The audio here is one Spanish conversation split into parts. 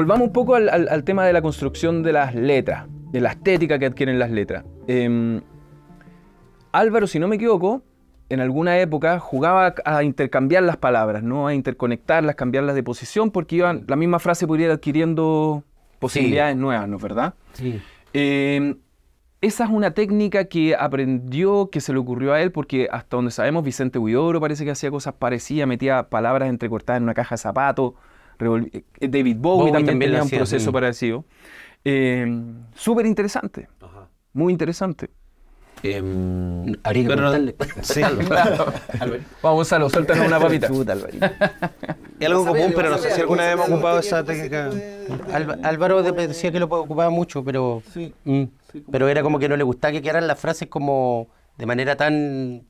Volvamos un poco al, tema de la construcción de las letras, de la estética que adquieren las letras. Em, Álvaro, si no me equivoco, en alguna época jugaba a intercambiar las palabras, ¿no? A interconectarlas, cambiarlas de posición, porque iban, la misma frase podría ir adquiriendo posibilidades nuevas, ¿no es verdad? Sí. Em, esa es una técnica que aprendió, que se le ocurrió a él, porque hasta donde sabemos, Vicente Huidobro parece que hacía cosas parecidas, metía palabras entrecortadas en una caja de zapatos. Eh, David Bowie, también, también tenía un proceso parecido. Eh, Súper interesante, muy interesante. Eh, em, que sí, claro. Vamos, Gonzalo, suéltanos una papita. es algo común, pero no sé si alguna vez hemos ocupado esa técnica. Álvaro decía que lo ocupaba mucho, pero, sí, mm, pero era como que no le gustaba que quedaran las frases como de manera tan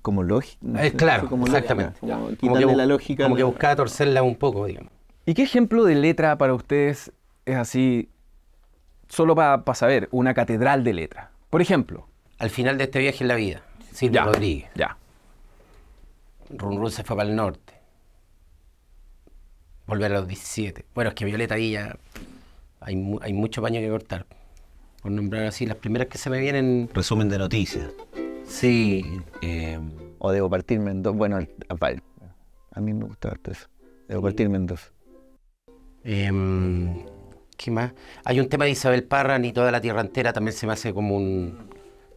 como lógica. es eh, claro, exactamente. como que, la lógica. Como que buscaba torcerla un poco, digamos. ¿Y qué ejemplo de letra para ustedes es así, solo para saber, una catedral de letra? Por ejemplo. Al final de este viaje en la vida, Silvio Rodríguez. Ya. Run Run se fue para el norte. Volver a los 17. Bueno, es que Violeta Villa hay, hay mucho baño que cortar. Por nombrar así las primeras que se me vienen. Resumen de noticias. Sí. Em, o debo partirme en dos. Bueno, a mí me gusta harto eso. Debo partirme en dos. Em, ¿Qué más? Hay un tema de Isabel Parra, ni toda la tierra entera, también se me hace como un.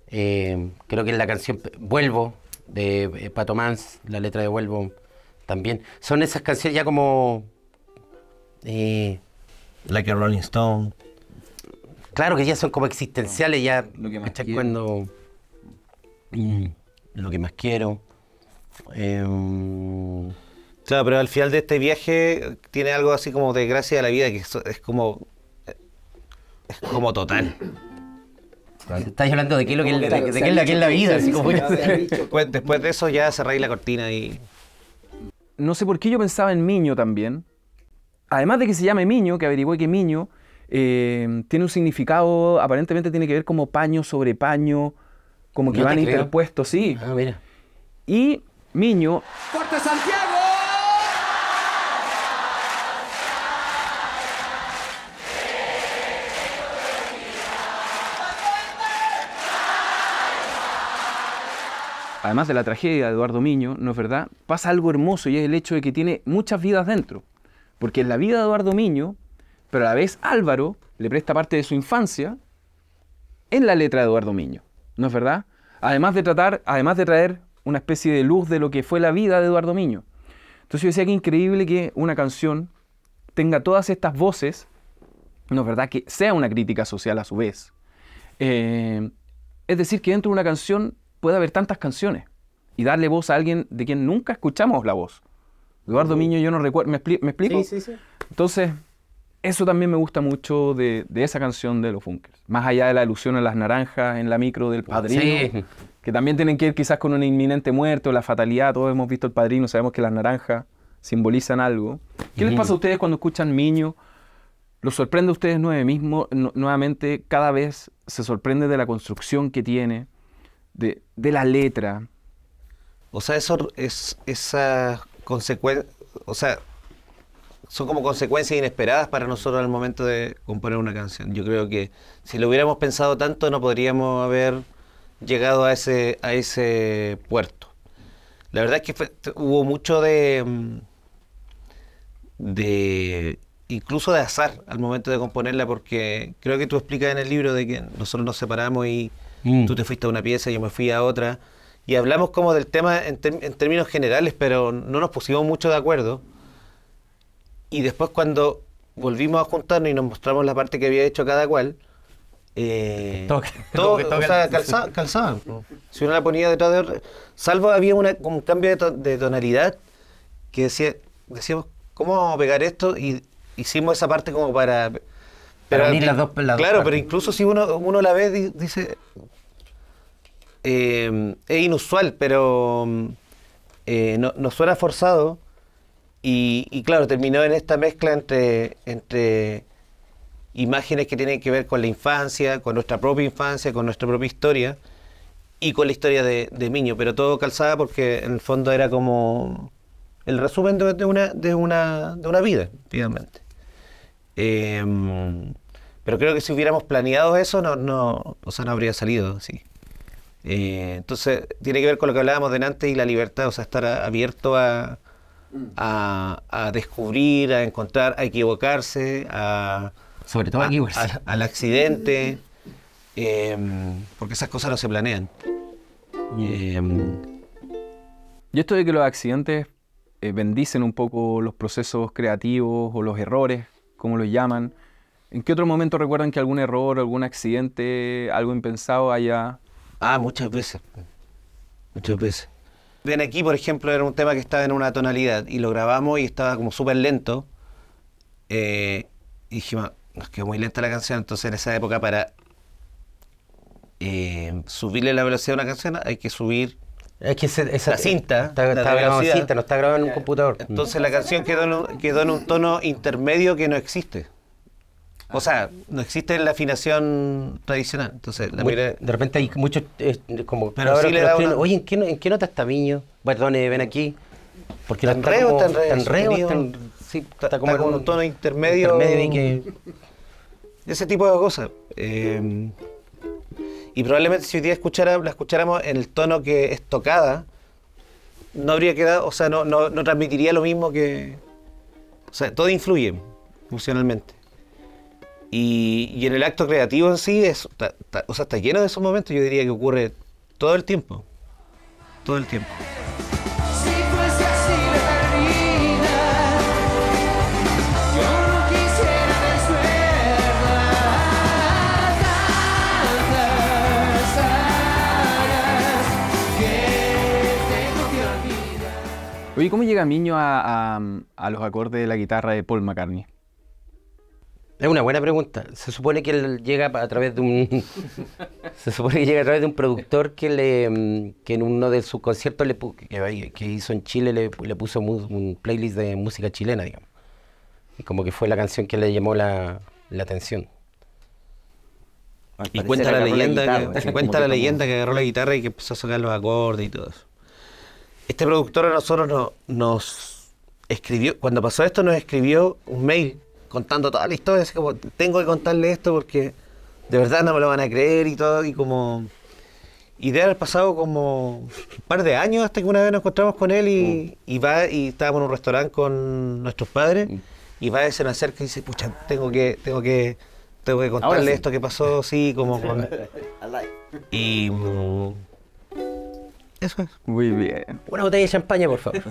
Em, creo que es la canción Vuelvo, de eh, Pato Mans, la letra de Vuelvo también. Son esas canciones ya como. Eh, like a Rolling Stone. Claro que ya son como existenciales, ya. Lo cuando. Mm. lo que más quiero. Em, claro, pero al final de este viaje tiene algo así como de gracia a la vida que es, como. Es como total. ¿Estás hablando de qué es la, vida. después, de eso ya cerráis la cortina y. No sé por qué yo pensaba en Miño también. Además de que se llame Miño, que averigüé que Miño eh, tiene un significado, aparentemente tiene que ver como paño sobre paño, como que van interpuestos, sí. Ah, mira. Y Miño. ¡Fuerte Santiago! además de la tragedia de Eduardo Miño, ¿no es verdad? Pasa algo hermoso y es el hecho de que tiene muchas vidas dentro. Porque en la vida de Eduardo Miño, pero a la vez Álvaro le presta parte de su infancia en la letra de Eduardo Miño. ¿No es verdad? Además de tratar, además de traer una especie de luz de lo que fue la vida de Eduardo Miño. Entonces yo decía que increíble que una canción tenga todas estas voces, ¿no es verdad? Que sea una crítica social a su vez. Eh, es decir, que dentro de una canción puede haber tantas canciones y darle voz a alguien de quien nunca escuchamos la voz. Eduardo Miño, yo no recuerdo, ¿me, ¿me explico? Sí, sí, sí. Entonces, eso también me gusta mucho de, esa canción de los Funkers. Más allá de la ilusión a las naranjas en la micro del padrino, que también tienen que ir quizás con una inminente muerte o la fatalidad. Todos hemos visto el padrino, sabemos que las naranjas simbolizan algo. ¿Qué les pasa a ustedes cuando escuchan Miño? ¿Los sorprende a ustedes mismo, nuevamente? Cada vez se sorprende de la construcción que tiene, de, la letra. O sea, eso es esa consecuencia. O sea, son como consecuencias inesperadas para nosotros al momento de componer una canción. Yo creo que si lo hubiéramos pensado tanto no podríamos haber llegado a ese, a ese puerto. La verdad es que hubo mucho de, mm, de incluso de azar al momento de componerla, porque creo que tú explicas en el libro de que nosotros nos separamos y mm. tú te fuiste a una pieza y yo me fui a otra. Y hablamos como del tema en términos generales, pero no nos pusimos mucho de acuerdo. Y después cuando volvimos a juntarnos y nos mostramos la parte que había hecho cada cual, eh, todo, toque, Si uno la ponía detrás de otra. Salvo había una, un cambio de, tonalidad que decía, decíamos, ¿cómo pegar esto? Y hicimos esa parte como para. para, las dos Claro, pero incluso si uno, uno la ve, dice. Eh, es inusual, pero eh, no, suena forzado. Y, claro, terminó en esta mezcla entre, entre imágenes que tienen que ver con la infancia, con nuestra propia infancia, con nuestra propia historia y con la historia de, de Miño, pero todo calzada porque en el fondo era como el resumen de, una, de, una, de una vida, finalmente. Em, pero creo que si hubiéramos planeado eso, no, no, o sea, no habría salido así. Eh, entonces, tiene que ver con lo que hablábamos de antes y la libertad, o sea, estar abierto a, a, descubrir, a encontrar, a equivocarse, a... Sobre todo a, al accidente, em, porque esas cosas no se planean. Em, Yo esto de que los accidentes eh, bendicen un poco los procesos creativos o los errores, como los llaman. ¿En qué otro momento recuerdan que algún error, algún accidente, algo impensado haya... Ah, muchas veces. Muchas veces. Ven aquí, por ejemplo, era un tema que estaba en una tonalidad y lo grabamos y estaba como súper lento. Eh, y dijimos, nos quedó muy lenta la canción, entonces en esa época para eh, subirle la velocidad a una canción hay que subir que esa, la cinta. Está, la cinta, no está grabando en un computador. Entonces la canción quedó en un tono intermedio que no existe. O sea, no existe la afinación tradicional. Entonces, de repente hay muchos como pero sí le da oye, ¿en qué, ¿en nota está Miño? Perdón, ven aquí. Porque tan reo, o está, como en un, tono intermedio. intermedio Ese tipo de cosas. Eh, y probablemente si hoy día escuchara, la escucháramos en el tono que es tocada, no habría quedado, o sea, no, no, no transmitiría lo mismo que. O sea, todo influye emocionalmente. Y, en el acto creativo en sí, es, está lleno de esos momentos, yo diría que ocurre todo el tiempo. Todo el tiempo. Oye, ¿cómo llega Miño a, a, los acordes de la guitarra de Paul McCartney? Es una buena pregunta. Se supone que él llega a través de un. se supone que llega a través de un productor que le que en uno de sus conciertos le, que, hizo en Chile le, puso un playlist de música chilena, digamos. Y como que fue la canción que le llamó la, la atención. y cuenta la leyenda, que, cuenta la leyenda que agarró la guitarra y que empezó a sacar los acordes y todo eso. Este productor a nosotros nos escribió, cuando pasó esto nos escribió un mail contando toda la historia, así como tengo que contarle esto porque de verdad no me lo van a creer y todo, y como... Y de pasado como un par de años hasta que una vez nos encontramos con él y, mm. va y estábamos en un restaurante con nuestros padres mm. y va se me acerca y dice, pucha, tengo que, tengo que, tengo que contarle esto que pasó, sí, como con... y... eso es. Muy bien. Una botella de champaña, por favor.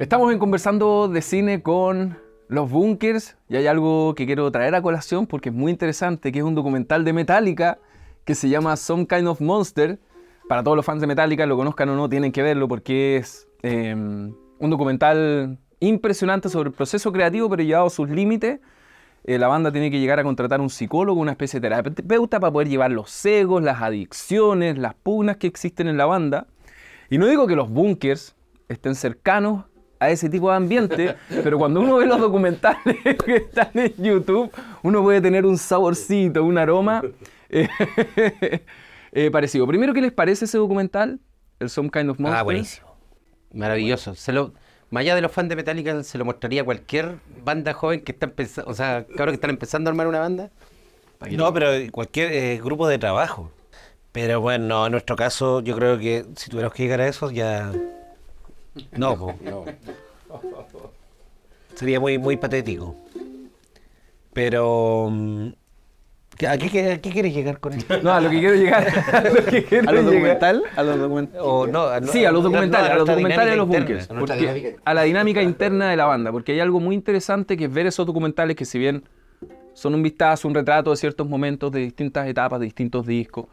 Estamos en conversando de cine con los Bunkers y hay algo que quiero traer a colación porque es muy interesante, que es un documental de Metallica que se llama Some Kind of Monster. Para todos los fans de Metallica, lo conozcan o no, tienen que verlo porque es em, un documental impresionante sobre el proceso creativo pero llevado a sus límites. Eh, la banda tiene que llegar a contratar un psicólogo, una especie de terapeuta para poder llevar los egos, las adicciones, las pugnas que existen en la banda. Y no digo que los Bunkers estén cercanos a ese tipo de ambiente, pero cuando uno ve los documentales que están en YouTube, uno puede tener un saborcito, un aroma eh, eh, parecido. Primero, ¿qué les parece ese documental? El Some Kind of Monster. Ah, buenísimo. Maravilloso. Se más allá de los fans de Metallica, se lo mostraría a cualquier banda joven que está empezando, o sea, claro que están empezando a armar una banda. No, pero cualquier eh, grupo de trabajo. Pero bueno, en nuestro caso, yo creo que si tuviéramos que llegar a eso, ya no, no. Sería muy, muy patético. Pero. Mm, ¿A qué, quieres llegar con esto? No, a lo que quiero llegar. ¿A lo, ¿A documental? los documentales? sí, a los documentales, a, los documentales de los bunkers. A, la dinámica interna de la banda, porque hay algo muy interesante que es ver esos documentales que, si bien son un vistazo, un retrato de ciertos momentos, de distintas etapas, de distintos discos.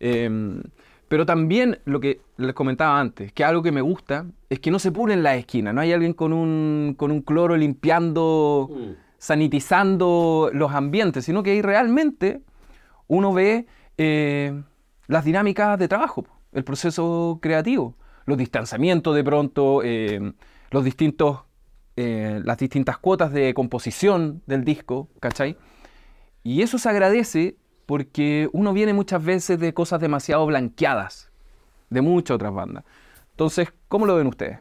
Eh, pero también lo que les comentaba antes, que algo que me gusta es que no se en la esquina, no hay alguien con un, con un cloro limpiando, mm. sanitizando los ambientes, sino que ahí realmente uno ve eh, las dinámicas de trabajo, el proceso creativo, los distanciamientos de pronto, eh, los distintos, eh, las distintas cuotas de composición del disco, ¿cachai? Y eso se agradece porque uno viene muchas veces de cosas demasiado blanqueadas, de muchas otras bandas. Entonces, ¿cómo lo ven ustedes?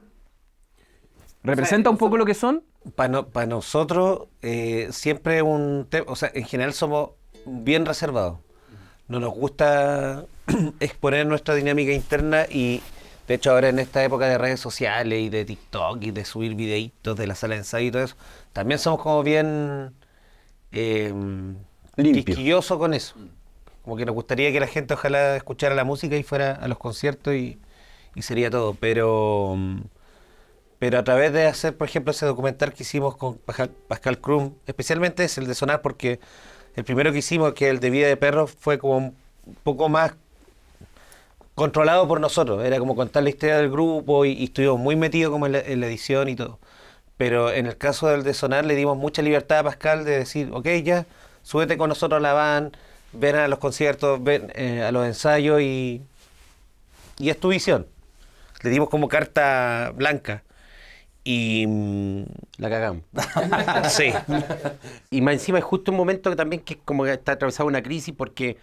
¿Representa un poco lo que son? Para, nosotros, eh, siempre un tema, o sea, en general somos bien reservados. No nos gusta exponer nuestra dinámica interna y, de hecho, ahora en esta época de redes sociales y de TikTok y de subir videitos de la sala de ensayo y todo eso, también somos como bien... Eh, limpio. quisquilloso con eso. Como que nos gustaría que la gente ojalá escuchara la música y fuera a los conciertos y, sería todo. Pero, pero a través de hacer, por ejemplo, ese documental que hicimos con Pascal Krum, especialmente es el de Sonar, porque el primero que hicimos, que es el de Vida de Perros, fue como un poco más controlado por nosotros. Era como contar la historia del grupo y, estuvimos muy metidos como en la, en la, edición y todo. Pero en el caso del de Sonar le dimos mucha libertad a Pascal de decir, ok, ya, súbete con nosotros a la van, ven a los conciertos, ven eh, a los ensayos y, y es tu visión. Le dimos como carta blanca. Y. Mm, la cagamos. sí. Y más encima es justo un momento que también que como que está atravesado una crisis porque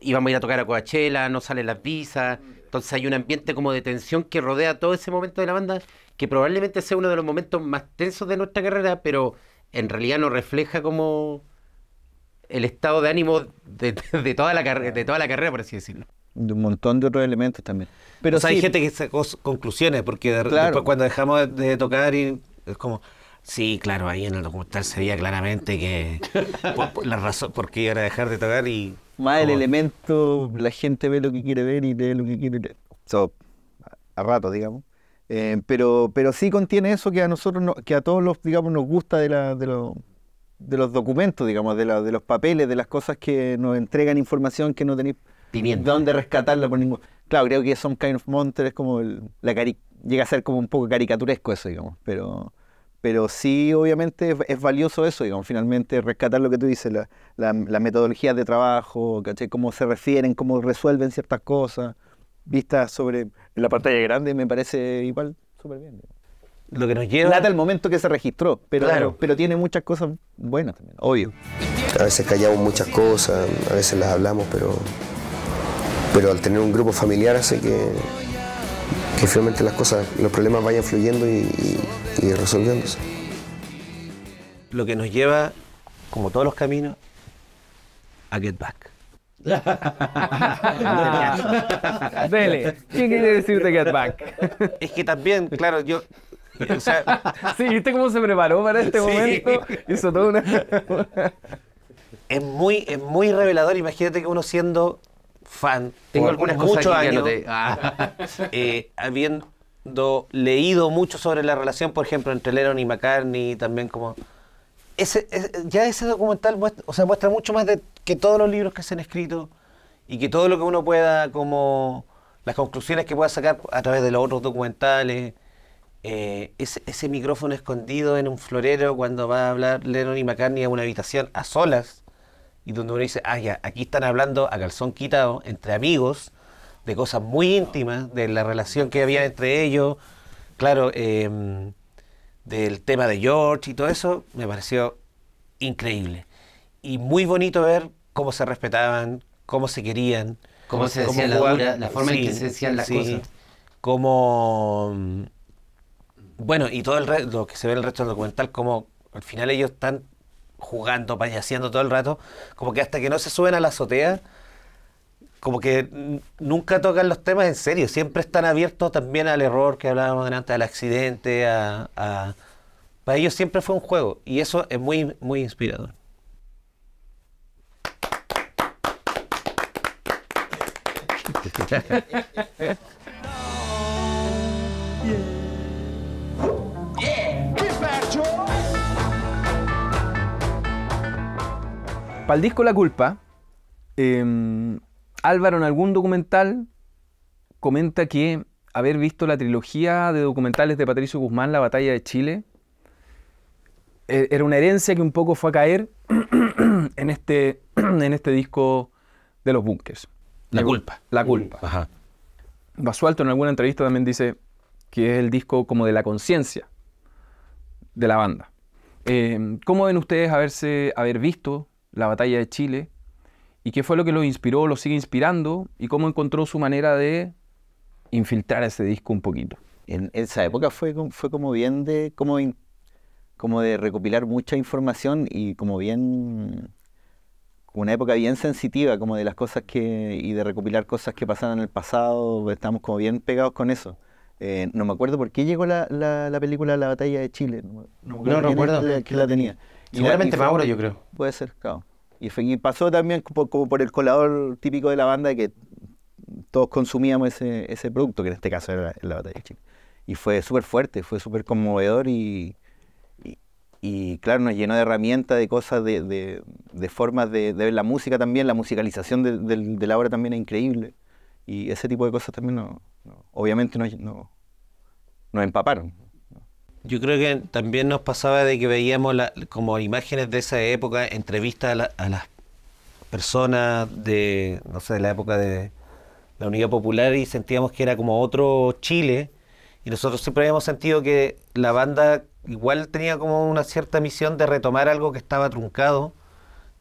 íbamos a ir a tocar a Coachella, no salen las visas. Entonces hay un ambiente como de tensión que rodea todo ese momento de la banda, que probablemente sea uno de los momentos más tensos de nuestra carrera, pero en realidad no refleja como el estado de ánimo de, toda la de toda la carrera, por así decirlo. De un montón de otros elementos también. Pero hay gente que sacó conclusiones, porque de, claro. después cuando dejamos de, tocar y es como, sí, claro, ahí en el documental se veía claramente que la razón por qué iban dejar de tocar y... Más el elemento, la gente ve lo que quiere ver y lee lo que quiere leer. a, rato, digamos. Eh, pero, pero sí contiene eso que a nosotros, que a todos los, digamos, nos gusta de, la, de los documentos, digamos, de, de los papeles, de las cosas que nos entregan información que no tenéis dónde rescatarla por ningún... Claro, creo que son Kind of Monster como la llega a ser como un poco caricaturesco eso, digamos, pero pero sí, obviamente, es, valioso eso, digamos, finalmente rescatar lo que tú dices, las la, la metodologías de trabajo, cómo se refieren, cómo resuelven ciertas cosas, vistas sobre la pantalla grande, me parece igual súper bien lo que nos lleva. hasta el momento que se registró, pero, pero, tiene muchas cosas buenas también, obvio. A veces callamos muchas cosas, a veces las hablamos, pero, pero al tener un grupo familiar hace que, que finalmente las cosas, los problemas vayan fluyendo y, y resolviéndose. Lo que nos lleva, como todos los caminos, a Get Back. Dele, ¿quién quiere decirte Get Back? Es que también, claro, yo sí, ¿viste cómo se preparó para este momento? Hizo toda una... es, muy, es muy revelador. Imagínate que uno siendo fan, tengo algunas años, ah. eh, habiendo leído mucho sobre la relación, por ejemplo, entre Lennon y McCartney, también como... Ese, ya ese documental muestra, muestra mucho más de, que todos los libros que se han escrito y que todo lo que uno pueda como las conclusiones que pueda sacar a través de los otros documentales eh, ese, micrófono escondido en un florero cuando va a hablar Lennon y McCartney a una habitación a solas y donde uno dice, ah, ya, aquí están hablando a calzón quitado entre amigos de cosas muy íntimas, de la relación que había entre ellos, claro, em, del tema de George y todo eso, me pareció increíble. Y muy bonito ver cómo se respetaban, cómo se querían, cómo, se la, la forma en que decían las cosas. Cómo bueno, y todo el resto lo que se ve en el resto del documental, como al final ellos están jugando, payaseando todo el rato, como que hasta que no se suben a la azotea, como que nunca tocan los temas en serio, siempre están abiertos también al error que hablábamos delante, al accidente, a, para ellos siempre fue un juego y eso es muy, muy inspirador. Para el disco La Culpa, em, Álvaro en algún documental comenta que haber visto la trilogía de documentales de Patricio Guzmán, La Batalla de Chile, e, era una herencia que un poco fue a caer en, este, en este disco de los bunkers. La culpa. La culpa. Basualto en alguna entrevista también dice que es el disco como de la conciencia de la banda. Em, ¿Cómo ven ustedes haberse, haber visto la batalla de Chile, y qué fue lo que lo inspiró, lo sigue inspirando, y cómo encontró su manera de infiltrar ese disco un poquito. En esa época fue, fue como bien de, como, como de recopilar mucha información y como bien una época bien sensitiva, como de las cosas que, y de recopilar cosas que pasaban en el pasado, estamos como bien pegados con eso. Eh, no me acuerdo por qué llegó la, la, película La batalla de Chile. No, no, no recuerdo. Que la tenía. Seguramente Mauro, yo creo. Puede ser, claro. Y, pasó también como por el colador típico de la banda de que todos consumíamos ese, ese producto, que en este caso era la, batalla chica. Y fue súper fuerte, fue súper conmovedor y, y, claro, nos llenó de herramientas, de cosas, de, de, formas de, ver la música también, la musicalización de, la obra también es increíble. Y ese tipo de cosas también no, obviamente nos no, nos empaparon yo creo que también nos pasaba de que veíamos como imágenes de esa época, entrevistas a, las personas de, no sé, de la época de la Unidad Popular y sentíamos que era como otro Chile. Y nosotros siempre habíamos sentido que la banda igual tenía como una cierta misión de retomar algo que estaba truncado.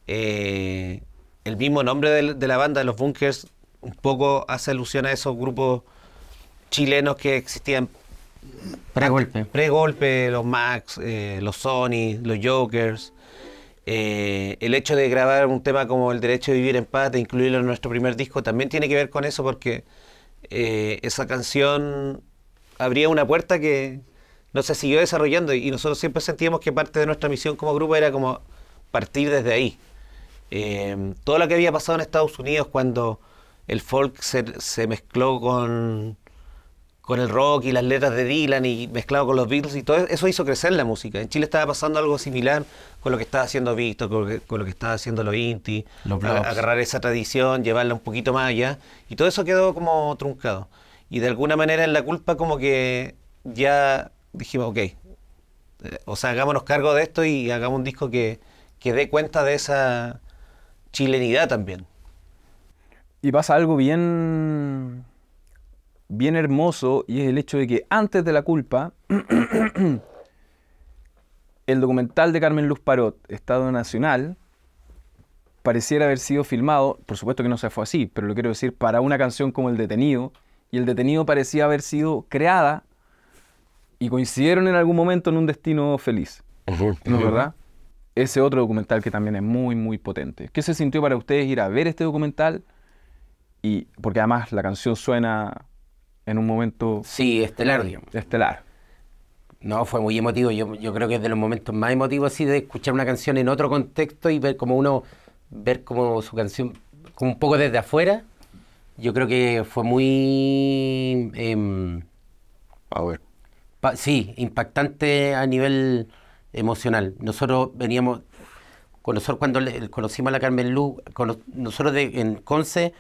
Eh, el mismo nombre de, la banda, de los Bunkers, un poco hace alusión a esos grupos chilenos que existían Pre-golpe. Pre-golpe, los Max, eh, los Sony, los Jokers. Eh, el hecho de grabar un tema como El derecho de vivir en paz, de incluirlo en nuestro primer disco, también tiene que ver con eso porque eh, esa canción abría una puerta que no se siguió desarrollando y nosotros siempre sentíamos que parte de nuestra misión como grupo era como partir desde ahí. todo lo que había pasado en Estados Unidos cuando el folk se mezcló con con el rock y las letras de Dylan y mezclado con los Beatles y todo e-, eso hizo crecer la música. En Chile estaba pasando algo similar con lo que estaba haciendo Víctor, con, lo que estaba haciendo lo Inti, agarrar esa tradición, llevarla un poquito más allá y todo eso quedó como truncado. Y de alguna manera en la culpa como que ya dijimos, ok, eh, o sea, hagámonos cargo de esto y hagamos un disco que, que dé cuenta de esa chilenidad también. Y pasa algo bien bien hermoso y es el hecho de que antes de la culpa, el documental de Carmen Luz Parot, Estado Nacional, pareciera haber sido filmado, por supuesto que no se fue así, pero lo quiero decir, para una canción como El Detenido, y El Detenido parecía haber sido creada y coincidieron en algún momento en un destino feliz. ¿No es verdad? Ese otro documental que también es muy, muy potente. ¿Qué se sintió para ustedes ir a ver este documental? Y, porque además la canción suena en un momento... Sí, estelar, digamos. Estelar. No, fue muy emotivo. Yo, creo que es de los momentos más emotivos así de escuchar una canción en otro contexto y ver como uno, ver como su canción, como un poco desde afuera. Yo creo que fue muy... Em, a ver. sí, impactante a nivel emocional. Nosotros veníamos, con nosotros cuando conocimos a la Carmen Luz, nosotros en Conce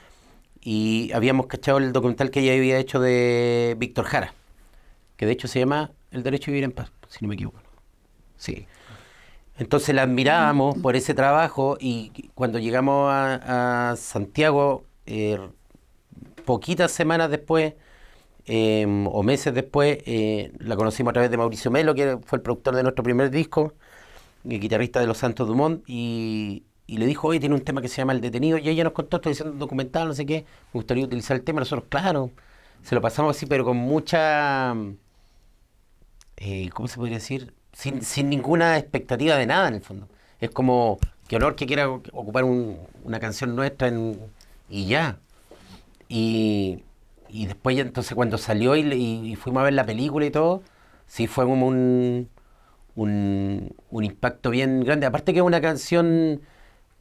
y habíamos cachado el documental que ella había hecho de Víctor Jara, que de hecho se llama El derecho a vivir en paz, si no me equivoco. Sí. Entonces la admirábamos mm. por ese trabajo y cuando llegamos a, Santiago, eh, poquitas semanas después em, o meses después, eh, la conocimos a través de Mauricio Melo, que fue el productor de nuestro primer disco, el guitarrista de Los Santos Dumont, y, y le dijo, oye, tiene un tema que se llama El Detenido, y ella nos contó, estoy diciendo documental, no sé qué, me gustaría utilizar el tema, nosotros, claro, se lo pasamos así, pero con mucha, eh, ¿cómo se podría decir? Sin, ninguna expectativa de nada, en el fondo. Es como, qué honor que quiera ocupar una canción nuestra en, y ya. Y, y después, entonces, cuando salió y, fuimos a ver la película y todo, sí fue como un, un, un impacto bien grande. Aparte que es una canción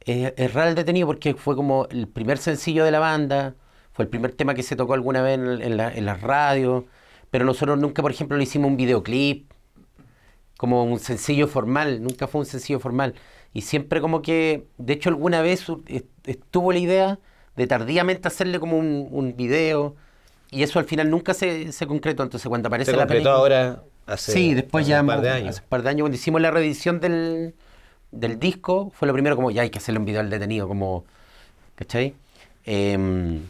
es raro el detenido porque fue como el primer sencillo de la banda, fue el primer tema que se tocó alguna vez en, las la radios, pero nosotros nunca, por ejemplo, le hicimos un videoclip como un sencillo formal, nunca fue un sencillo formal. Y siempre como que, de hecho alguna vez estuvo la idea de tardíamente hacerle como un, video, y eso al final nunca se, concretó, entonces cuando aparece la ahora hace, después ya, un par de años. Hace un par de años, cuando hicimos la reedición del, del disco fue lo primero como, ya hay que hacerle un video al detenido, como, ¿cachai? Em,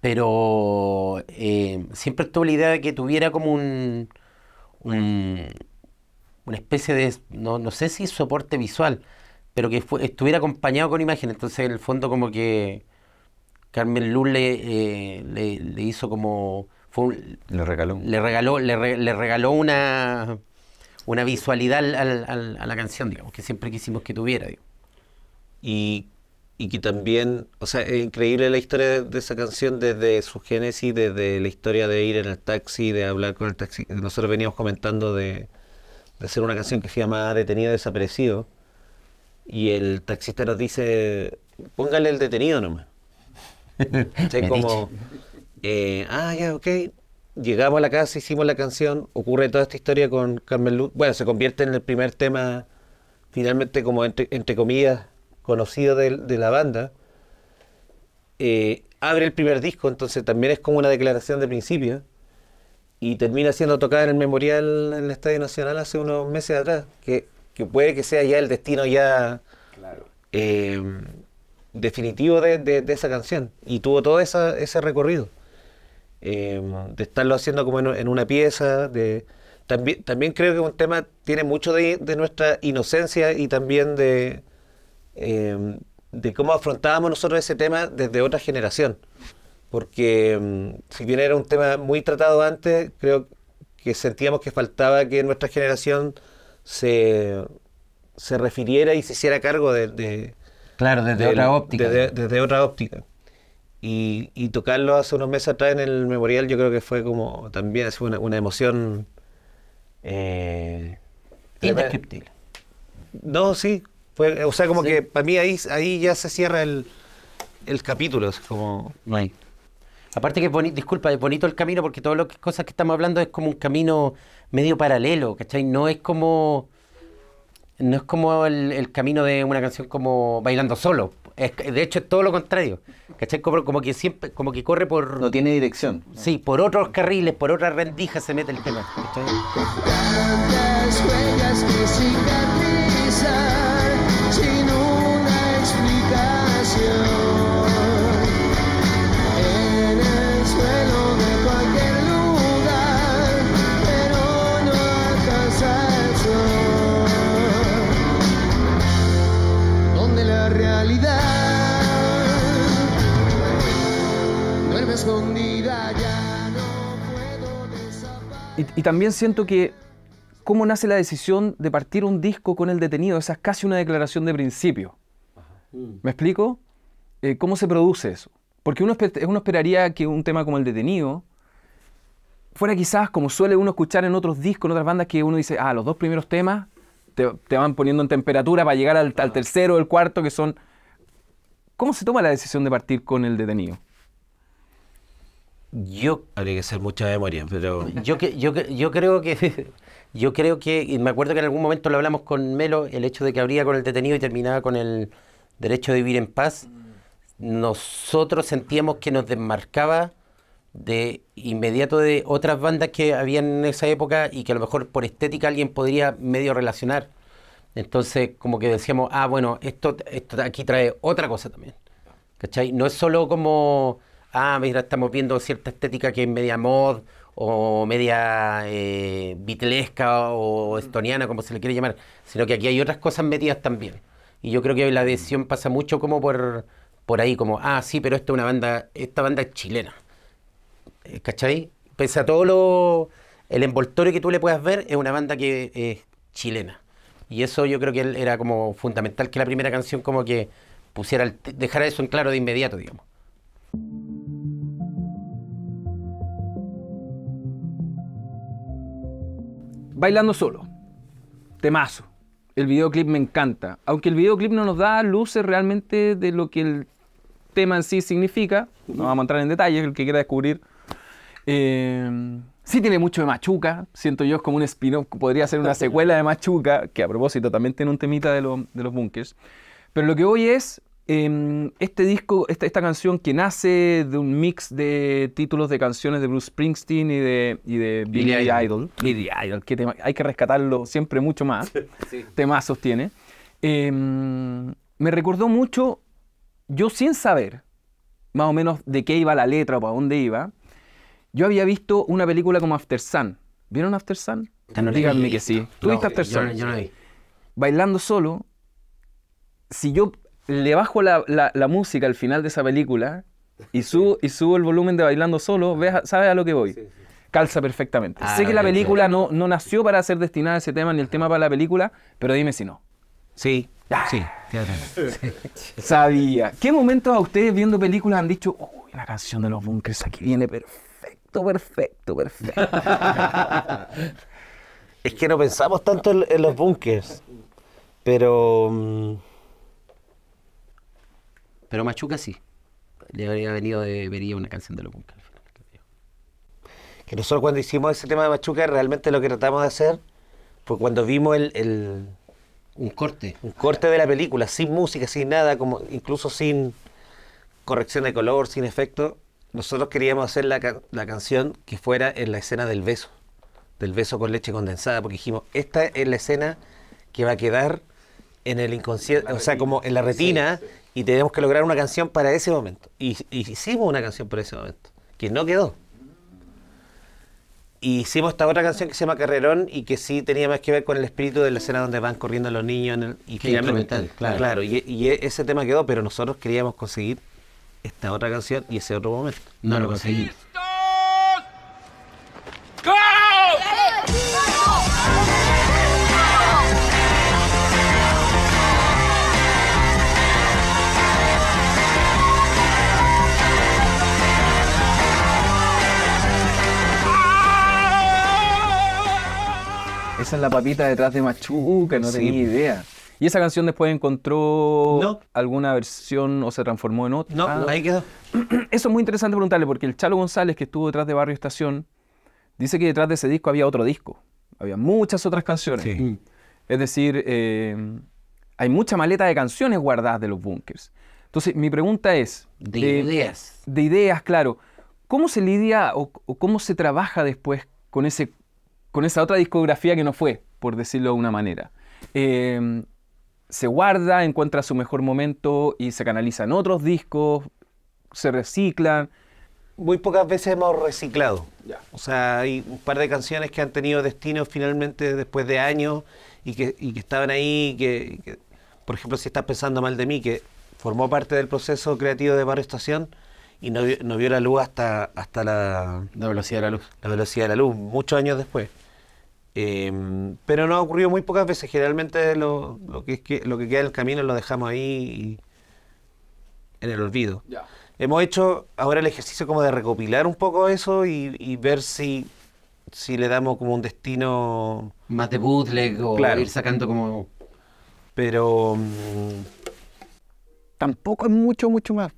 pero em, siempre tuve la idea de que tuviera como un, una especie de, no, no, sé si soporte visual, pero que estuviera acompañado con imágenes, Entonces, en el fondo, como que Carmen Luz le, eh, le, hizo como... le regaló. Le regaló, le regaló una una visualidad a la canción, digamos, que siempre quisimos que tuviera. Y, que también, o sea, es increíble la historia de, esa canción desde su génesis, desde la historia de ir en el taxi, de hablar con el taxi. Nosotros veníamos comentando de, hacer una canción que se llama Detenido Desaparecido. Y el taxista nos dice, póngale el detenido nomás. Es como, eh, ah, ya, ok, llegamos a la casa, hicimos la canción, ocurre toda esta historia con Carmen Luz. Bueno, se convierte en el primer tema, finalmente, como entre, comillas, conocido de, la banda. Eh, abre el primer disco, entonces también es como una declaración de principio. Y termina siendo tocada en el memorial en el Estadio Nacional hace unos meses atrás, que, puede que sea ya el destino ya eh, definitivo de, esa canción. Y tuvo todo ese recorrido. Em, de estarlo haciendo como en, una pieza, de... También, creo que un tema tiene mucho de, nuestra inocencia y también de, em, de cómo afrontábamos nosotros ese tema desde otra generación. Porque em, si bien era un tema muy tratado antes, creo que sentíamos que faltaba que nuestra generación se, se refiriera y se hiciera cargo de... claro, desde otra óptica. desde otra óptica. Y, tocarlo hace unos meses atrás en el memorial yo creo que fue como también una, emoción eh, indescriptible. No, sí, o sea, como que para mí ahí, ahí ya se cierra el, el capítulo, No hay. Aparte que es bonito, disculpa, es bonito el camino porque todas las cosas que estamos hablando es como un camino medio paralelo, ¿cachai? No es como... No es como el camino de una canción como Bailando Solo, de hecho, es todo lo contrario. ¿Cachai? Como, que siempre, como que corre por. No tiene dirección. Sí, por otros carriles, por otras rendijas se mete el tema. Y, también siento que cómo nace la decisión de partir un disco con el detenido, esa es casi una declaración de principio. ¿Me explico? Eh, ¿Cómo se produce eso? Porque uno, esperaría que un tema como el detenido fuera quizás como suele uno escuchar en otros discos, en otras bandas, que uno dice, ah, los dos primeros temas te, van poniendo en temperatura para llegar al, al tercero, el cuarto, que son... ¿Cómo se toma la decisión de partir con el detenido? Yo habría que ser mucha memoria, pero yo que, yo, creo que yo creo que me acuerdo que en algún momento lo hablamos con Melo el hecho de que abría con el detenido y terminaba con el derecho de vivir en paz. Nosotros sentíamos que nos desmarcaba de inmediato de otras bandas que habían en esa época y que a lo mejor por estética alguien podría medio relacionar. Entonces, como que decíamos, ah, bueno, esto, esto aquí trae otra cosa también. ¿Cachai? No es solo como ah, mira, estamos viendo cierta estética que es media mod o media eh, bitlesca o mm. estoniana, como se le quiere llamar, sino que aquí hay otras cosas metidas también. Y yo creo que la decisión mm. pasa mucho como por, por ahí, como, ah, sí, pero esta, es una banda, esta banda es chilena. Eh, ¿Cachai? Pese a todo lo, el envoltorio que tú le puedas ver, es una banda que es chilena. Y eso yo creo que era como fundamental que la primera canción como que pusiera, el, dejara eso en claro de inmediato, digamos. Bailando solo. Temazo. El videoclip me encanta. Aunque el videoclip no nos da luces realmente de lo que el tema en sí significa. No vamos a entrar en detalles, el que quiera descubrir. Eh, sí tiene mucho de Machuca, siento yo, es como un spin-off, podría ser una secuela de Machuca, que a propósito también tiene un temita de, los bunkers. Pero lo que hoy es Em, este disco, esta, canción que nace de un mix de títulos de canciones de Bruce Springsteen y de, Billy, Idol. Billy Idol, que hay que rescatarlo siempre mucho más. temas sostiene em, me recordó mucho, yo sin saber más o menos de qué iba la letra o para dónde iba, yo había visto una película como After Sun. ¿Vieron After Sun? Díganme que sí. ¿Tú viste After Sun? Yo no vi. Bailando solo, si yo le bajo la, música al final de esa película y subo, y el volumen de Bailando Solo, ¿sabes a lo que voy? Calza perfectamente. Ah, sé que la película no, no nació para ser destinada a ese tema ni el tema para la película, pero dime si no. Sí, sí, Sabía. ¿Qué momentos a ustedes viendo películas han dicho, uy, la canción de los bunkers aquí viene perfecto, perfecto, perfecto? es que no pensamos tanto en los bunkers, pero... Mm, pero Machuca sí. Le habría venido de vería una canción de que final. Que nosotros cuando hicimos ese tema de Machuca, realmente lo que tratamos de hacer fue pues cuando vimos el, el un corte. Un corte de la película, sin música, sin nada, como incluso sin corrección de color, sin efecto. Nosotros queríamos hacer la, la, canción que fuera en la escena del beso, del beso con leche condensada, porque dijimos, esta es la escena que va a quedar en el inconsciente, o sea, como en la retina, y tenemos que lograr una canción para ese momento. Y, hicimos una canción para ese momento, que no quedó. Y hicimos esta otra canción que se llama Carrerón y que sí tenía más que ver con el espíritu de la escena donde van corriendo los niños y finalmente, claro. claro y, ese tema quedó, pero nosotros queríamos conseguir esta otra canción y ese otro momento. No, lo conseguimos. en la papita detrás de que no sí. tenía idea. ¿Y esa canción después encontró alguna versión o se transformó en otra? No, ahí quedó. Eso es muy interesante preguntarle, porque el Chalo González, que estuvo detrás de Barrio Estación, dice que detrás de ese disco había otro disco. Había muchas otras canciones. Mm. Es decir, eh, hay mucha maleta de canciones guardadas de los bunkers. Entonces, mi pregunta es... De, eh, ideas. De ideas, claro. ¿Cómo se lidia o cómo se trabaja después con ese con esa otra discografía que no fue, por decirlo de una manera. Em, se guarda, encuentra su mejor momento y se canalizan otros discos, se reciclan. Muy pocas veces hemos reciclado. O sea, hay un par de canciones que han tenido destino finalmente después de años y que, que estaban ahí. Que, que, por ejemplo, si estás pensando mal de mí, que formó parte del proceso creativo de Barrio Estación, y no, no vio la luz hasta, hasta la, velocidad de la luz. La velocidad de la luz, muchos años después. Em, pero no ha ocurrido muy pocas veces. Generalmente lo, lo, que, lo que queda en el camino lo dejamos ahí en el olvido. Hemos hecho ahora el ejercicio como de recopilar un poco eso y, ver si, si le damos como un destino... Más de bootleg o ir sacando como... Pero... Mm, Tampoco es mucho, mucho más.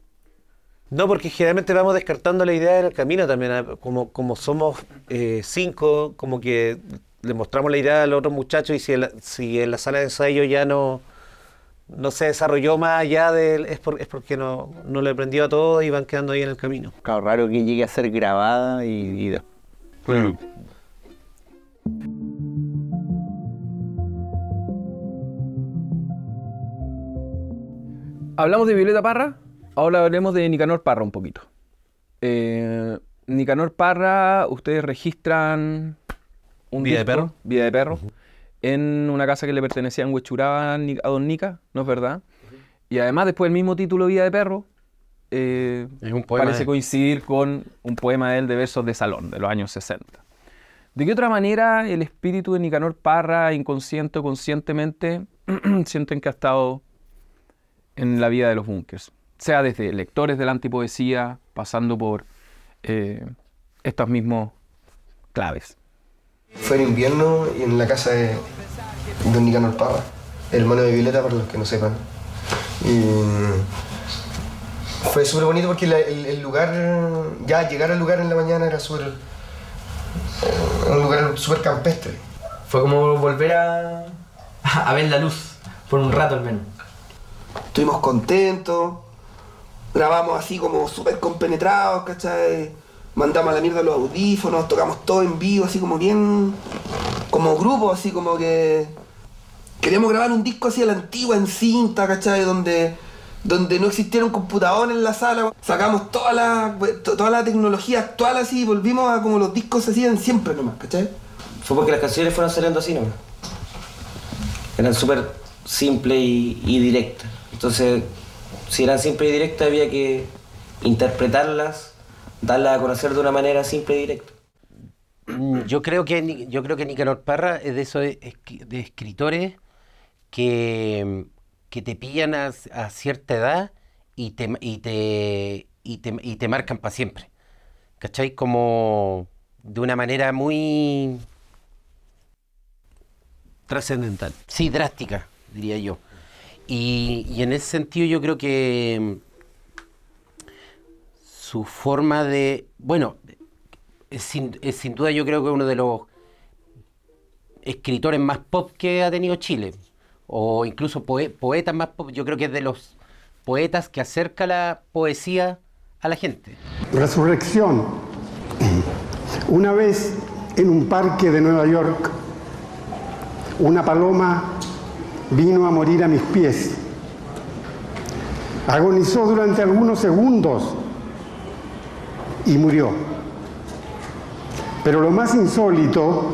No, porque generalmente vamos descartando la idea en el camino también. Ah, como, como somos eh, cinco, como que le mostramos la idea al otro muchacho y si, en la sala de ensayo ya no, no se desarrolló más allá de él, es, es porque no, le aprendió a todos y van quedando ahí en el camino. Claro, raro que llegue a ser grabada y... ¿Hablamos de Violeta Parra? Ahora hablemos de Nicanor Parra un poquito. Eh, Nicanor Parra, ustedes registran un Vida de perro. Vida de perro. En una casa que le pertenecía en Huechuraba a Don Nica, ¿no es verdad? Y además, después el mismo título, Vida de perro, eh, parece coincidir con un poema de él de versos de salón, de los años 60. ¿De qué otra manera el espíritu de Nicanor Parra, inconsciente o conscientemente, sienten que ha estado en la vida de los bunkers? sea desde lectores de la antipoesía, pasando por eh, estas mismas claves. Fue en invierno y en la casa de Don Nicanor Pava, hermano de Violeta, para los que no sepan. Mm, fue súper bonito porque el, lugar, ya llegar al lugar en la mañana era súper. Eh, un lugar campestre. Fue como volver a, a ver la luz, por un rato al menos. Estuvimos contentos, grabamos así como súper compenetrados, ¿cachai? Mandamos a la mierda los audífonos, tocamos todo en vivo, así como bien, como grupo, así como que queríamos grabar un disco así a la antigua, en cinta, ¿cachai? Donde, donde no existiera un computador en la sala, sacamos toda la, toda la tecnología actual así y volvimos a como los discos se hacían siempre nomás, ¿cachai? Fue porque las canciones fueron saliendo así nomás. Eran súper simples y, y directas. Entonces si eran simple y directo había que interpretarlas, darlas a conocer de una manera simple y directa. Mm, yo creo que yo creo que Nicanor Parra es de esos de escritores que, te pillan a, cierta edad y te, y te, y te, y te marcan para siempre. ¿Cachai? Como de una manera muy trascendental. Sí, drástica, diría yo. Y, en ese sentido yo creo que mm, su forma de... Bueno, es sin, duda yo creo que uno de los escritores más pop que ha tenido Chile, o incluso poeta poetas más pop, yo creo que es de los poetas que acerca la poesía a la gente. Resurrección. Una vez en un parque de Nueva York, una paloma vino a morir a mis pies. Agonizó durante algunos segundos y murió. Pero lo más insólito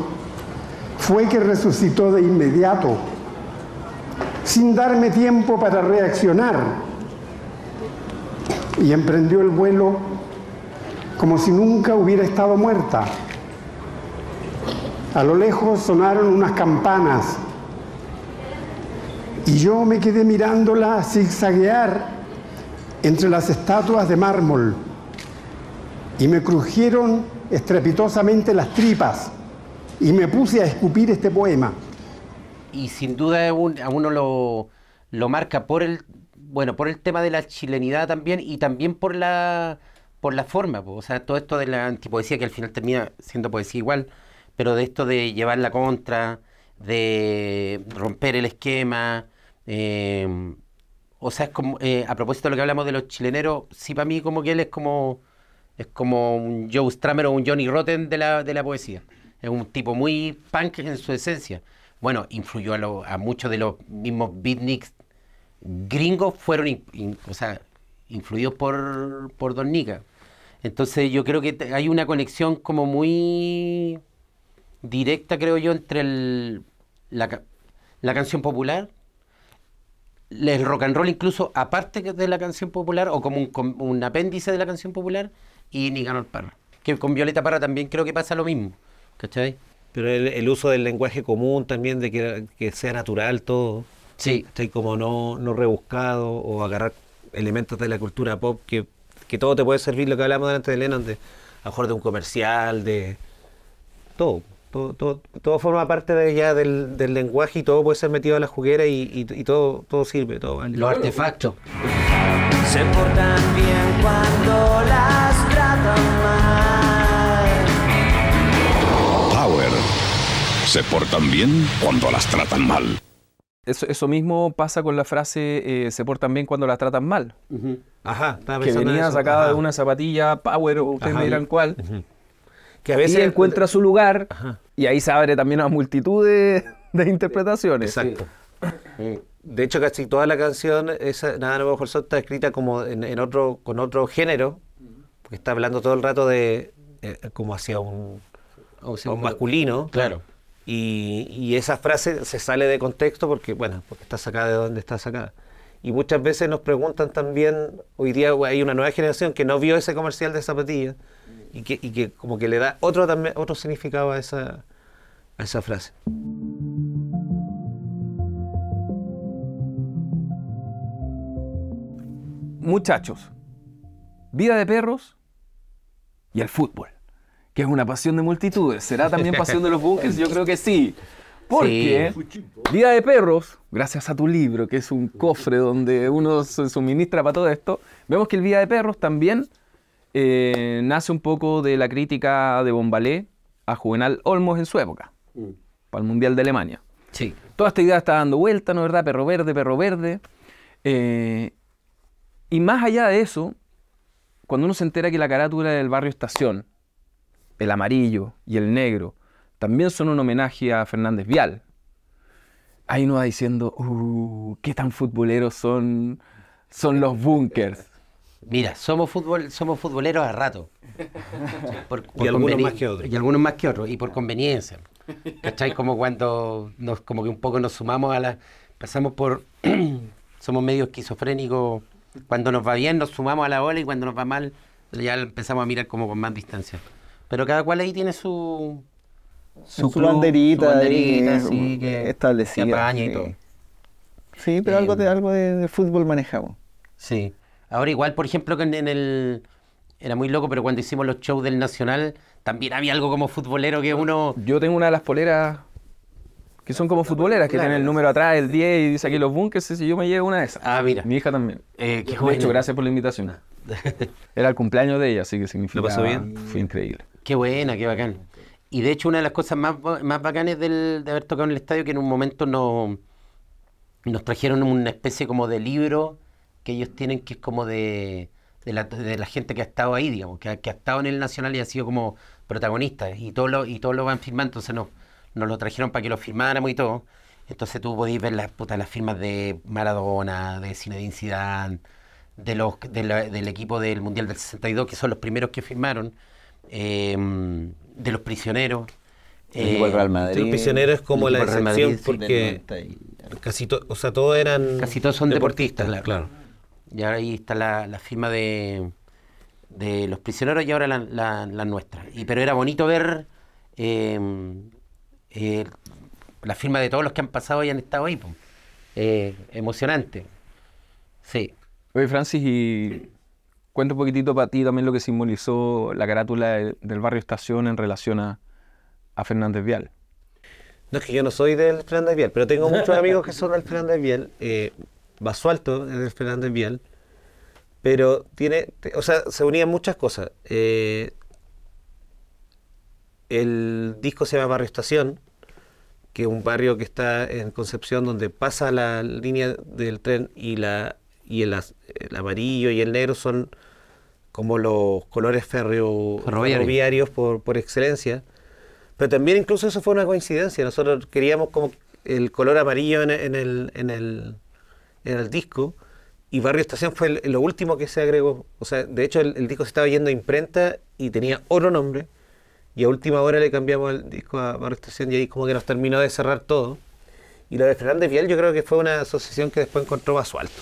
fue que resucitó de inmediato, sin darme tiempo para reaccionar, y emprendió el vuelo como si nunca hubiera estado muerta. A lo lejos sonaron unas campanas y yo me quedé mirándola zigzaguear entre las estatuas de mármol y me crujieron estrepitosamente las tripas y me puse a escupir este poema. Y sin duda a uno lo, lo, marca por el, bueno, por el tema de la chilenidad también y también por la, por la forma, o sea, todo esto de la antipoesía que al final termina siendo poesía igual, pero de esto de llevar la contra, de romper el esquema, Em, o sea, es como, eh, a propósito de lo que hablamos de los chileneros, sí para mí como que él es como, es como un Joe Stramer o un Johnny Rotten de la, poesía. Es un tipo muy punk en su esencia. Bueno, influyó a, muchos de los mismos beatniks gringos, fueron o sea, influidos por, por Don Nica. Entonces yo creo que hay una conexión como muy directa, creo yo, entre la, la canción popular el rock and roll incluso aparte de la canción popular o como un, apéndice de la canción popular y ni el Parra. Que con Violeta Parra también creo que pasa lo mismo, ¿cachai? Pero el, uso del lenguaje común también, de que, sea natural todo. Sí. ¿cachai? Como no, no rebuscado o agarrar elementos de la cultura pop que, que todo te puede servir, lo que hablamos delante de Lennon, de, a lo mejor de un comercial, de todo. Todo, forma parte de, ya del, lenguaje y todo puede ser metido a la juguera y, todo, todo sirve. Todo Los artefactos. Se portan bien cuando las tratan mal. Power. Se portan bien cuando las tratan mal. Eso, mismo pasa con la frase eh, se portan bien cuando las tratan mal. Ajá, Que venía sacada de una zapatilla Power o ustedes me dirán cuál. Que a veces... encuentra su lugar y ahí se abre también a multitud de, interpretaciones. Exacto. De hecho, casi toda la canción, esa, Nada Nuevo Sol, está escrita como en, otro, con otro género, porque está hablando todo el rato de eh, como hacia un, sea un masculino. Claro. Y, y, esa frase se sale de contexto porque, bueno, porque está sacada de donde está sacada. Y muchas veces nos preguntan también, hoy día hay una nueva generación que no vio ese comercial de zapatillas y que, como que le da otro, otro significado a esa, frase. Muchachos, vida de perros y el fútbol, que es una pasión de multitudes. ¿Será también pasión de los bunkers? Yo creo que sí. Porque Vida de Perros, gracias a tu libro, que es un cofre donde uno se suministra para todo esto, vemos que el Vida de Perros también eh, nace un poco de la crítica de Bombalé a Juvenal Olmos en su época, mm. para el Mundial de Alemania. Toda esta idea está dando vuelta, ¿no es verdad? Perro verde, perro verde. Eh, y más allá de eso, cuando uno se entera que la carátula del barrio Estación, el amarillo y el negro, también son un homenaje a Fernández Vial, ahí uno va diciendo, uh, qué tan futboleros son, son los bunkers. Mira, somos fútbol, somos futboleros a rato. y algunos más que otros. Y algunos más que otros, y por conveniencia. ¿Cachai? Como cuando nos, como que un poco nos sumamos a la. pasamos por. somos medio esquizofrénicos. Cuando nos va bien nos sumamos a la ola y cuando nos va mal ya empezamos a mirar como con más distancia. Pero cada cual ahí tiene su. Su, banderita, su banderita que, establecida. sí. y todo. Sí, pero eh, algo, de, algo de fútbol manejamos. Sí. Ahora igual, por ejemplo, que en, el era muy loco, pero cuando hicimos los shows del Nacional también había algo como futbolero que uno... Yo tengo una de las poleras que son como futboleras, que tienen el número atrás, el 10, y dice aquí los bunkers, y yo me llevo una de esas. Ah, mira. Mi hija también. Eh, qué de hecho, gracias por la invitación. Era el cumpleaños de ella, así que significa... ¿Lo pasó bien? Fue increíble. Qué buena, qué bacán. Y de hecho, una de las cosas más, más bacanes del, de haber tocado en el estadio, que en un momento nos trajeron una especie como de libro que ellos tienen que es como de, la, gente que ha estado ahí, digamos, que, que, ha estado en el Nacional y ha sido como protagonista. Y todos lo, y todo lo van firmando, entonces nos, no lo trajeron para que lo firmáramos y todo. Entonces tú podés ver las, putas, las firmas de Maradona, de Zinedine Zidane, de los, del equipo del Mundial del 62, que son los primeros que firmaron, em, de los prisioneros. el Real eh, Madrid. Los prisioneros es como la excepción porque casi, o sea, todos eran casi todos son deportistas, claro. Y ahí está la, la firma de, los prisioneros y ahora la, la, nuestra. Y, pero era bonito ver em, eh, la firma de todos los que han pasado y han estado ahí. Eh, emocionante. Sí. Oye, Francis, y un poquitito para ti también lo que simbolizó la carátula del barrio Estación en relación a, Fernández Vial. No es que yo no soy del Fernández Vial, pero tengo muchos amigos que son del Fernández Vial. Eh, Basualto en el Fernández Vial, pero tiene, o sea, se unían muchas cosas. Eh, el disco se llama Barrio Estación, que es un barrio que está en Concepción donde pasa la línea del tren y la y el, amarillo y el negro son como los colores ferro, ferroviarios, por, por, excelencia. Pero también incluso eso fue una coincidencia. Nosotros queríamos como el color amarillo en el en el disco, y Barrio Estación fue lo último que se agregó. O sea, de hecho el, disco se estaba yendo a imprenta y tenía otro nombre, y a última hora le cambiamos el disco a Barrio Estación y ahí como que nos terminó de cerrar todo. Y lo de Fernández Vial yo creo que fue una asociación que después encontró su alto.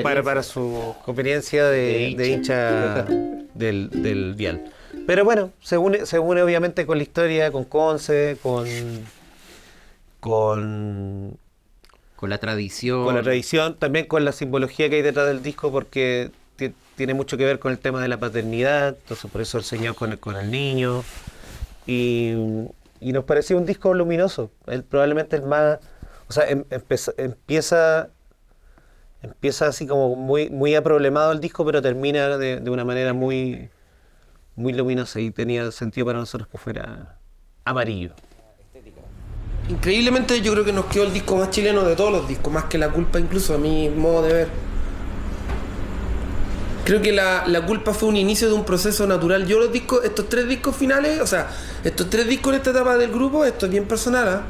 para, su conveniencia de, hincha, del, Vial. Pero bueno, se une, se une obviamente con la historia, con Conce, con, con con la tradición. Con la tradición, también con la simbología que hay detrás del disco, porque tiene mucho que ver con el tema de la paternidad, entonces por eso el Señor con el, con el niño. Y, nos parecía un disco luminoso, probablemente el más. O sea, em-, empieza, empieza así como muy, muy aproblemado el disco, pero termina de, de una manera muy, muy luminosa y tenía sentido para nosotros que fuera amarillo increíblemente yo creo que nos quedó el disco más chileno de todos los discos, más que La Culpa incluso, a mi modo de ver. Creo que la, culpa fue un inicio de un proceso natural. Yo los discos, estos tres discos finales, o sea, estos tres discos en esta etapa del grupo, esto es bien personal, ¿ah?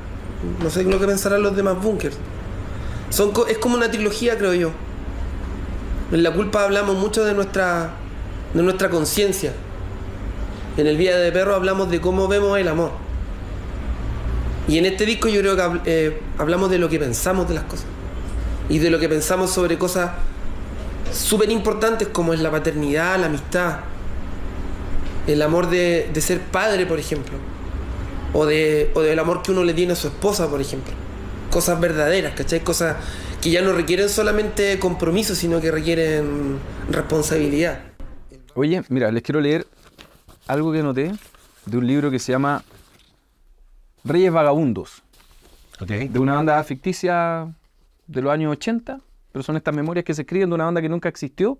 no sé lo que pensarán los demás bunkers. Son, es como una trilogía, creo yo. En la culpa hablamos mucho de nuestra, de nuestra conciencia. En el Vía de Perro hablamos de cómo vemos el amor. Y en este disco yo creo que eh, hablamos de lo que pensamos de las cosas. Y de lo que pensamos sobre cosas súper importantes como es la paternidad, la amistad, el amor de, ser padre, por ejemplo. O, de, o del amor que uno le tiene a su esposa, por ejemplo. Cosas verdaderas, ¿cachai? Cosas que ya no requieren solamente compromiso, sino que requieren responsabilidad. Oye, mira, les quiero leer algo que anoté de un libro que se llama Reyes Vagabundos. De una banda ficticia de los años 80, pero son estas memorias que se escriben de una banda que nunca existió,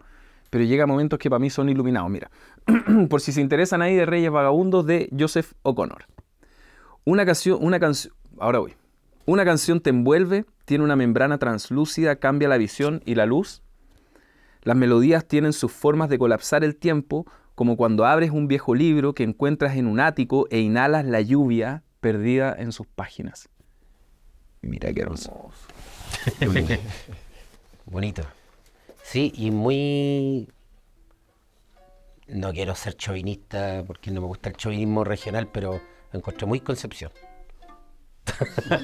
pero llega momentos que para mí son iluminados. Mira, por si se interesan ahí de Reyes Vagabundos de Joseph O'Connor. Una canción, una canción, ahora voy. Una canción te envuelve, tiene una membrana translúcida, cambia la visión y la luz. Las melodías tienen sus formas de colapsar el tiempo, como cuando abres un viejo libro que encuentras en un ático e inhalas la lluvia perdida en sus páginas. Mira qué hermoso. Bonito. Sí, y muy... No quiero ser chauvinista porque no me gusta el chauvinismo regional, pero encontré muy Concepción.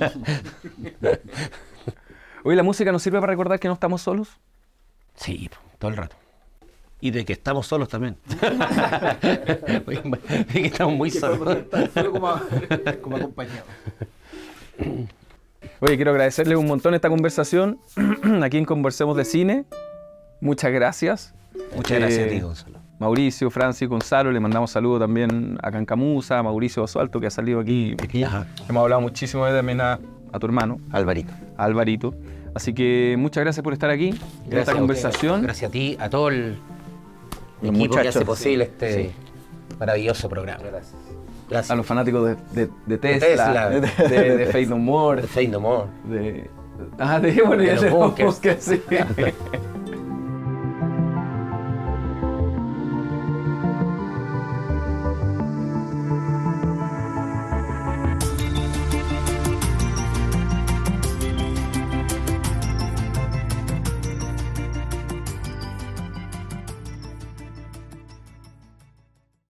Oye, ¿la música nos sirve para recordar que no estamos solos? Sí, todo el rato y de que estamos solos también. de que estamos muy solos. Solo como, como acompañados. Oye, quiero agradecerles un montón esta conversación aquí en Conversemos de Cine. Muchas gracias. Muchas gracias a eh, ti, Gonzalo. Mauricio, Francis, Gonzalo, le mandamos saludos también a Cancamusa, a Mauricio Basualto, que ha salido aquí. Hemos hablado muchísimo de también a, tu hermano. Alvarito. Alvarito. Así que muchas gracias por estar aquí, en esta conversación. Gracias a ti, a todo el equipo que hace posible este maravilloso programa. Gracias. Gracias. A los fanáticos de, de, Tesla, de, Fade No More. De Fade No More. De, ah, de, bueno, ya los bunkers. sí.